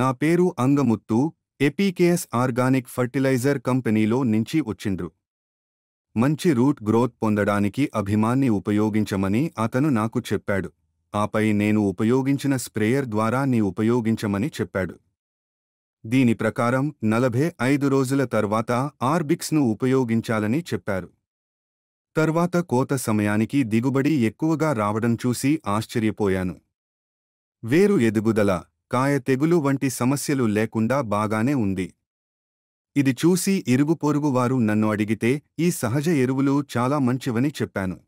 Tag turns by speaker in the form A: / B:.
A: నా పేరు అంగముత్తు ఎపీకేఎస్ organic fertiliser కంపెనీలో నుంచి వచ్చిండ్రు మంచి రూట్ గ్రోత్ పొందడానికి అభిమాన్ని ఉపయోగించమని అతను నాకు చెప్పాడు ఆపై నేను ఉపయోగించిన స్ప్రేయర్ ద్వారా నీ ఉపయోగించమని చెప్పాడు దీని ప్రకారం నలభై ఐదు రోజుల తర్వాత ఆర్బిక్స్ను ఉపయోగించాలని చెప్పారు తర్వాత కోత సమయానికి దిగుబడి ఎక్కువగా రావడం చూసి ఆశ్చర్యపోయాను వేరు ఎదుగుదల కాయ తెగులు వంటి సమస్యలు లేకుండా బాగానే ఉంది ఇది చూసి ఇరుగు నన్ను అడిగితే ఈ సహజ ఎరువులు చాలా మంచివని చెప్పాను